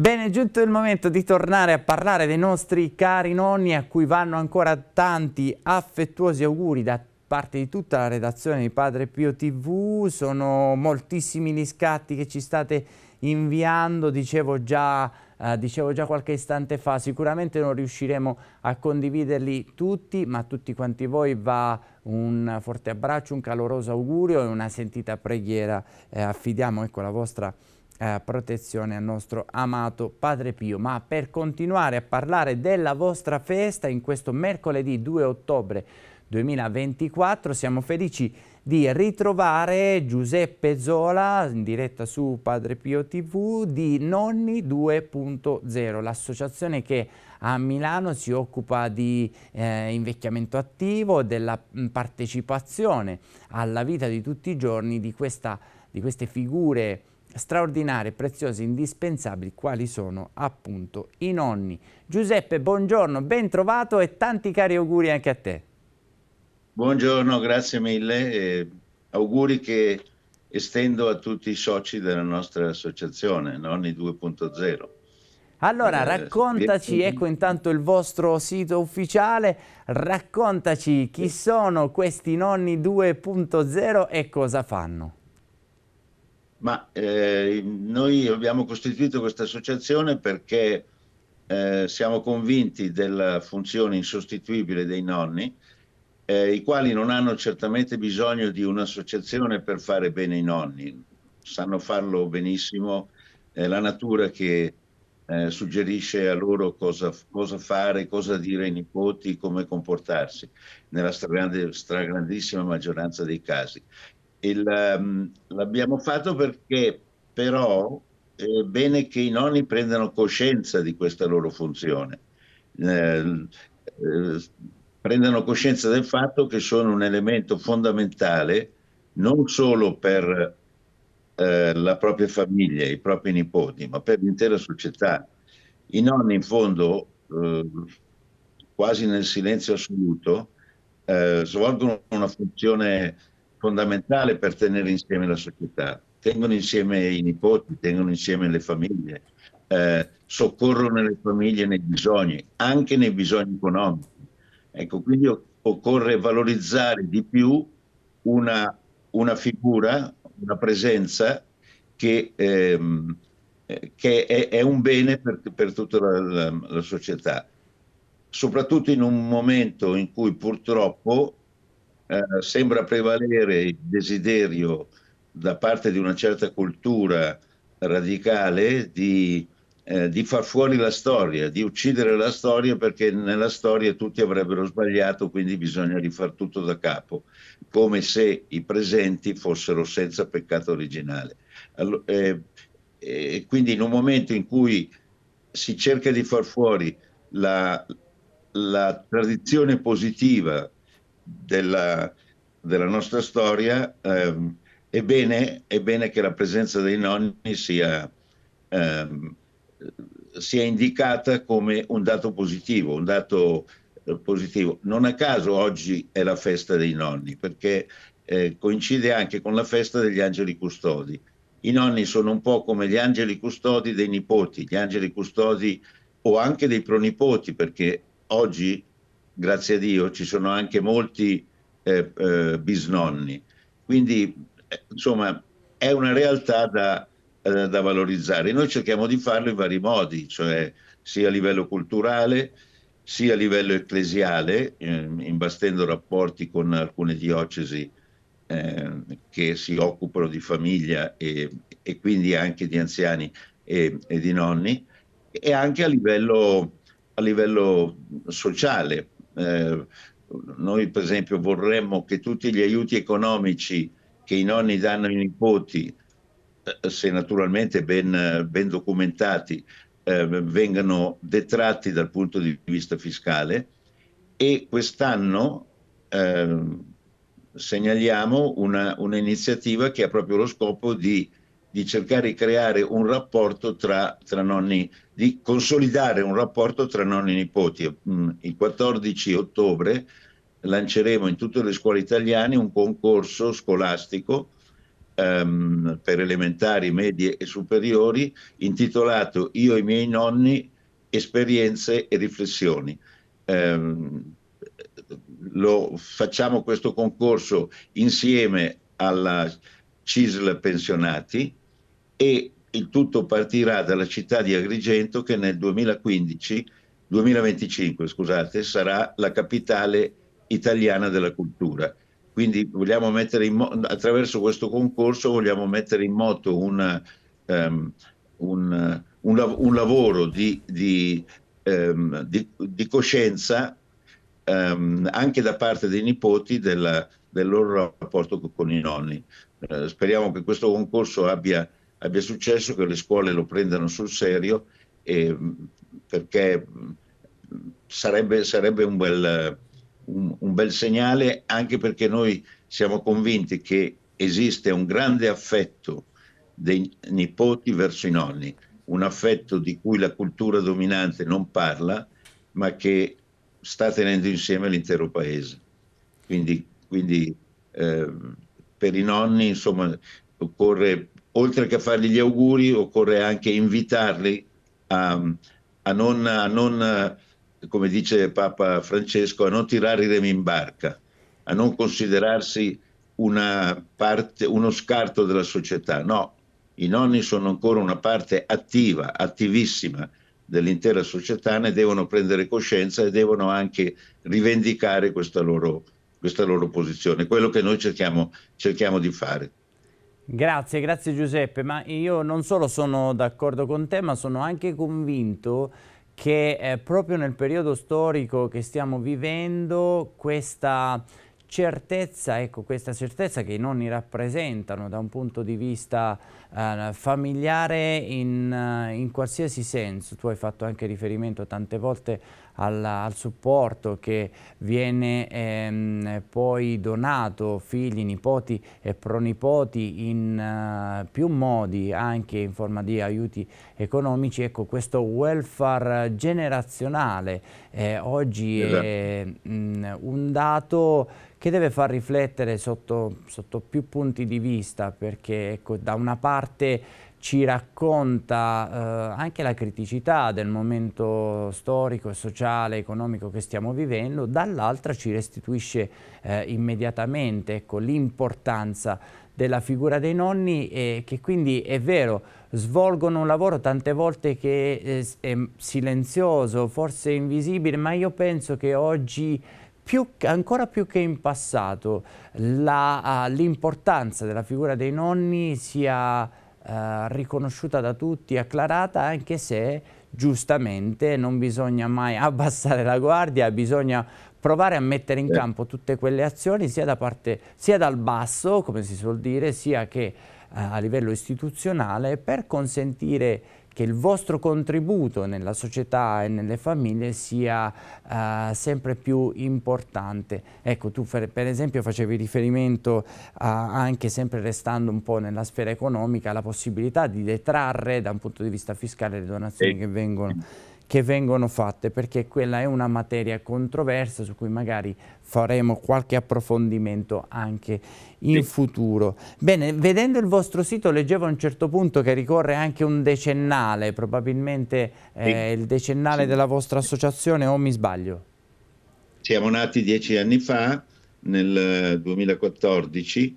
Bene, è giunto il momento di tornare a parlare dei nostri cari nonni a cui vanno ancora tanti affettuosi auguri da parte di tutta la redazione di Padre Pio TV. Sono moltissimi gli scatti che ci state inviando, dicevo già, eh, dicevo già qualche istante fa, sicuramente non riusciremo a condividerli tutti, ma a tutti quanti voi va un forte abbraccio, un caloroso augurio e una sentita preghiera. Eh, affidiamo ecco, la vostra eh, protezione al nostro amato Padre Pio. Ma per continuare a parlare della vostra festa in questo mercoledì 2 ottobre 2024 siamo felici di ritrovare Giuseppe Zola in diretta su Padre Pio TV di Nonni 2.0, l'associazione che a Milano si occupa di eh, invecchiamento attivo, della mm, partecipazione alla vita di tutti i giorni di, questa, di queste figure straordinarie, preziose, indispensabili, quali sono appunto i nonni. Giuseppe, buongiorno, ben trovato e tanti cari auguri anche a te. Buongiorno, grazie mille. Eh, auguri che estendo a tutti i soci della nostra associazione, Nonni 2.0. Allora, eh, raccontaci, ecco intanto il vostro sito ufficiale, raccontaci chi sono questi nonni 2.0 e cosa fanno. Ma eh, noi abbiamo costituito questa associazione perché eh, siamo convinti della funzione insostituibile dei nonni, eh, i quali non hanno certamente bisogno di un'associazione per fare bene i nonni, sanno farlo benissimo, è eh, la natura che eh, suggerisce a loro cosa, cosa, fare, cosa dire ai nipoti, come comportarsi, nella stragrande, stragrandissima maggioranza dei casi. Il, ehm, l'abbiamo fatto perché però è eh, bene che i nonni prendano coscienza di questa loro funzione, eh, eh, prendano coscienza del fatto che sono un elemento fondamentale non solo per eh, la propria famiglia, i propri nipoti, ma per l'intera società. I nonni in fondo, eh, quasi nel silenzio assoluto, eh, svolgono una funzione fondamentale per tenere insieme la società. Tengono insieme i nipoti, tengono insieme le famiglie, eh, soccorrono le famiglie nei bisogni, anche nei bisogni economici. Ecco, quindi occorre valorizzare di più una, una figura, una presenza che, ehm, che è, è, un bene per, per tutta la, la, la società, soprattutto in un momento in cui purtroppo eh, sembra prevalere il desiderio da parte di una certa cultura radicale di, eh, di, far fuori la storia, di uccidere la storia perché nella storia tutti avrebbero sbagliato, quindi bisogna rifare tutto da capo, come se i presenti fossero senza peccato originale. Allora, eh, eh, quindi in un momento in cui si cerca di far fuori la, la tradizione positiva della, della nostra storia, ehm, è, bene, è, bene, che la presenza dei nonni sia, ehm, sia indicata come un dato positivo, un dato eh, positivo. Non a caso oggi è la festa dei nonni, perché eh, coincide anche con la festa degli angeli custodi. I nonni sono un po' come gli angeli custodi dei nipoti, gli angeli custodi o anche dei pronipoti, perché oggi grazie a Dio, ci sono anche molti eh, eh, bisnonni. Quindi, eh, insomma, è una realtà da, eh, da, valorizzare. Noi cerchiamo di farlo in vari modi, cioè sia a livello culturale, sia a livello ecclesiale, ehm, imbastendo rapporti con alcune diocesi ehm, che si occupano di famiglia e, e quindi anche di anziani e, e, di nonni, e anche a livello, a livello sociale eh, noi per esempio vorremmo che tutti gli aiuti economici che i nonni danno ai nipoti, eh, se naturalmente ben, ben documentati, eh, vengano detratti dal punto di vista fiscale e quest'anno eh, segnaliamo una, un'iniziativa che ha proprio lo scopo di di cercare di creare un rapporto tra, tra, nonni, di consolidare un rapporto tra nonni e nipoti. Mm, il 14 ottobre lanceremo in tutte le scuole italiane un concorso scolastico ehm, per elementari, medie e superiori intitolato Io e i miei nonni, esperienze e riflessioni. Ehm, lo, facciamo questo concorso insieme alla CISL pensionati e il tutto partirà dalla città di Agrigento che nel 2015, 2025 scusate, sarà la capitale italiana della cultura. Quindi mo- attraverso questo concorso vogliamo mettere in moto una, um, ehm, un, un, lav- un, lavoro di, di, um, di, di coscienza um, anche da parte dei nipoti della, del loro rapporto con i nonni. Uh, speriamo che questo concorso abbia abbia successo, che le scuole lo prendano sul serio eh, perché sarebbe, sarebbe un, bel, un, un bel segnale anche perché noi siamo convinti che esiste un grande affetto dei nipoti verso i nonni, un affetto di cui la cultura dominante non parla, ma che sta tenendo insieme l'intero paese. Quindi, quindi eh, per i nonni, insomma, occorre oltre che fargli gli auguri, occorre anche invitarli a, a non, a non, come dice Papa Francesco, a non tirare i remi in barca, a non considerarsi parte, uno scarto della società. No, i nonni sono ancora una parte attiva, attivissima dell'intera società, ne devono prendere coscienza e devono anche rivendicare questa loro, questa loro posizione, quello che noi cerchiamo, cerchiamo di fare. Grazie, grazie Giuseppe, ma io non solo sono d'accordo con te, ma sono anche convinto che eh, proprio nel periodo storico che stiamo vivendo questa certezza, ecco, questa certezza che i nonni rappresentano da un punto di vista eh, familiare in, eh, in, qualsiasi senso. Tu hai fatto anche riferimento tante volte alla, al supporto che viene ehm, poi donato figli, nipoti e pronipoti in uh, più modi, anche in forma di aiuti economici. Ecco, questo welfare generazionale eh, oggi esatto. è mm, mh, un dato che deve far riflettere sotto, sotto più punti di vista, perché ecco, da una parte ci racconta eh, anche la criticità del momento storico, sociale, economico che stiamo vivendo, dall'altra ci restituisce eh, immediatamente ecco, l'importanza della figura dei nonni e che quindi è vero, svolgono un lavoro tante volte che eh, è, silenzioso, forse invisibile, ma io penso che oggi più, ancora più che in passato ah, l'importanza della figura dei nonni sia eh, riconosciuta da tutti, acclarata, anche se giustamente non bisogna mai abbassare la guardia, bisogna provare a mettere in campo tutte quelle azioni sia, da parte, sia dal basso, come si suol dire, sia che eh, a livello istituzionale per consentire che il vostro contributo nella società e nelle famiglie sia eh, sempre più importante. Ecco, tu per esempio facevi riferimento a, anche sempre restando un po' nella sfera economica, alla possibilità di detrarre da un punto di vista fiscale le donazioni sì. che vengono che vengono fatte perché quella è una materia controversa su cui magari faremo qualche approfondimento anche in sì. futuro. Bene, vedendo il vostro sito leggevo a un certo punto che ricorre anche un decennale, probabilmente eh, il decennale sì. della vostra associazione o mi sbaglio? Siamo nati dieci anni fa, nel 2014,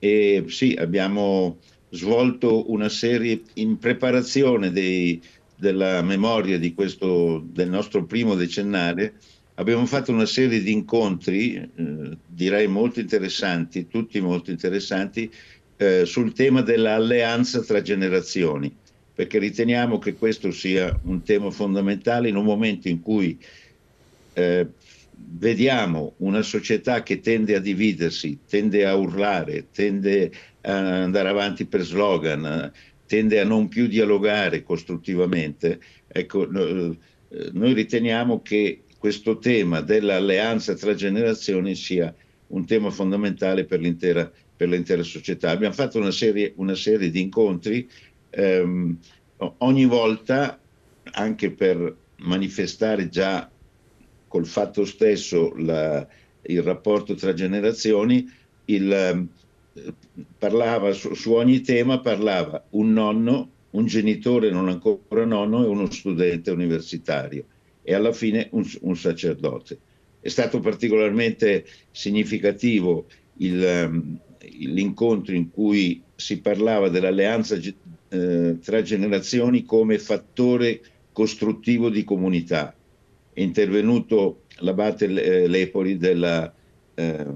eh, e sì, abbiamo svolto una serie in preparazione dei della memoria questo, del nostro primo decennale, abbiamo fatto una serie di incontri, eh, direi molto interessanti, tutti molto interessanti, eh, sul tema dell'alleanza tra generazioni, perché riteniamo che questo sia un tema fondamentale in un momento in cui eh, vediamo una società che tende a dividersi, tende a urlare, tende a andare avanti per slogan, tende a non più dialogare costruttivamente, ecco, eh, noi riteniamo che questo tema dell'alleanza tra generazioni sia un tema fondamentale per l'intera, per l'intera società. Abbiamo fatto una serie, una serie di incontri ehm, ogni volta anche per manifestare già col fatto stesso la, il rapporto tra generazioni, il, parlava su, su ogni tema parlava un nonno, un genitore non ancora nonno e uno studente universitario e alla fine un, un sacerdote. È stato particolarmente significativo il, ehm, l'incontro in cui si parlava dell'alleanza eh, tra generazioni come fattore costruttivo di comunità. È intervenuto l'abate eh, Lepoli della, eh,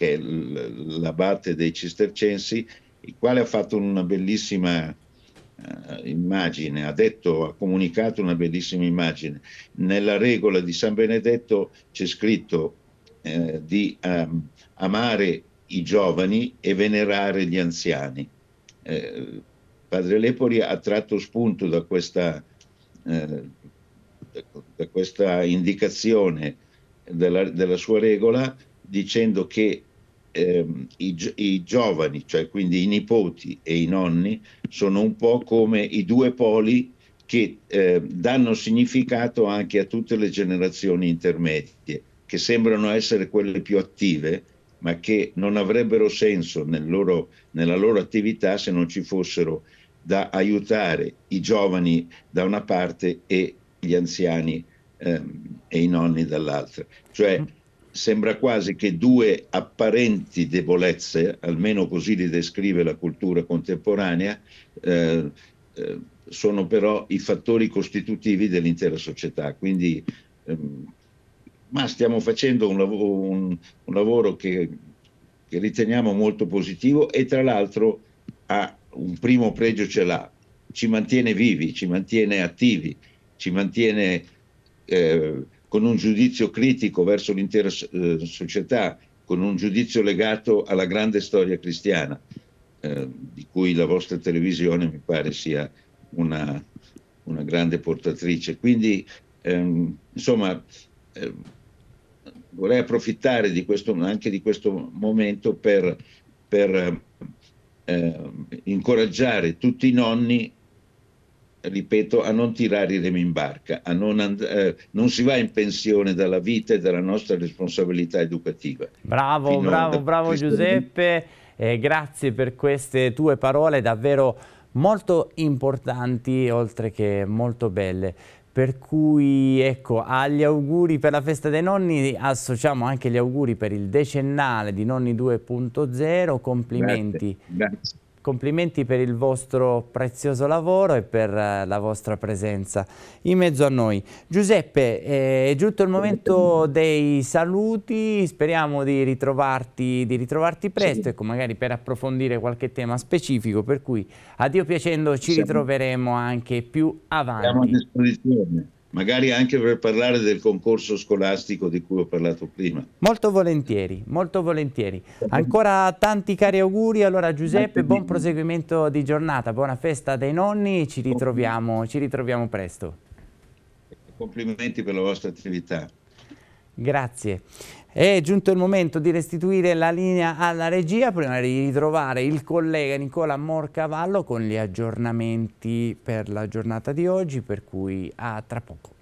che è l'abate dei cistercensi, il quale ha fatto una bellissima uh, immagine, ha detto, ha comunicato una bellissima immagine. Nella regola di San Benedetto c'è scritto eh, di um, amare i giovani e venerare gli anziani. Eh, Padre Lepori ha tratto spunto da questa, eh, da questa indicazione della, della sua regola dicendo che ehm, i, i, giovani, cioè quindi i nipoti e i nonni, sono un po' come i due poli che eh, danno significato anche a tutte le generazioni intermedie, che sembrano essere quelle più attive, ma che non avrebbero senso nel loro, nella loro attività se non ci fossero da aiutare i giovani da una parte e gli anziani ehm, e i nonni dall'altra. Cioè, mm sembra quasi che due apparenti debolezze, almeno così li descrive la cultura contemporanea, eh, eh, sono però i fattori costitutivi dell'intera società. Quindi, ehm, ma stiamo facendo un, lav- un, un lavoro che, che, riteniamo molto positivo e tra l'altro ha un primo pregio ce l'ha, ci mantiene vivi, ci mantiene attivi, ci mantiene... Eh, con un giudizio critico verso l'intera eh, società, con un giudizio legato alla grande storia cristiana, eh, di cui la vostra televisione mi pare sia una, una grande portatrice. Quindi, ehm, insomma, eh, vorrei approfittare di questo, anche di questo momento per, per eh, incoraggiare tutti i nonni ripeto, a non tirare i remi in barca, a non, and- eh, non, si va in pensione dalla vita e dalla nostra responsabilità educativa. Bravo, Fino bravo, bravo Giuseppe, eh, grazie per queste tue parole davvero molto importanti, oltre che molto belle. Per cui, ecco, agli auguri per la festa dei nonni associamo anche gli auguri per il decennale di Nonni 2.0. Complimenti. Grazie, grazie. Complimenti per il vostro prezioso lavoro e per eh, la vostra presenza in mezzo a noi. Giuseppe, eh, è giunto il momento dei saluti, speriamo di ritrovarti, di ritrovarti presto, sì. ecco, magari per approfondire qualche tema specifico, per cui a Dio piacendo ci ritroveremo anche più avanti. Siamo a disposizione magari anche per parlare del concorso scolastico di cui ho parlato prima. Molto volentieri, molto volentieri. Ancora tanti cari auguri, allora Giuseppe, buon proseguimento di giornata, buona festa dei nonni, ci ritroviamo, ci ritroviamo presto. Complimenti per la vostra attività. Grazie. È giunto il momento di restituire la linea alla regia prima di ritrovare il collega Nicola Morcavallo con gli aggiornamenti per la giornata di oggi, per cui a tra poco.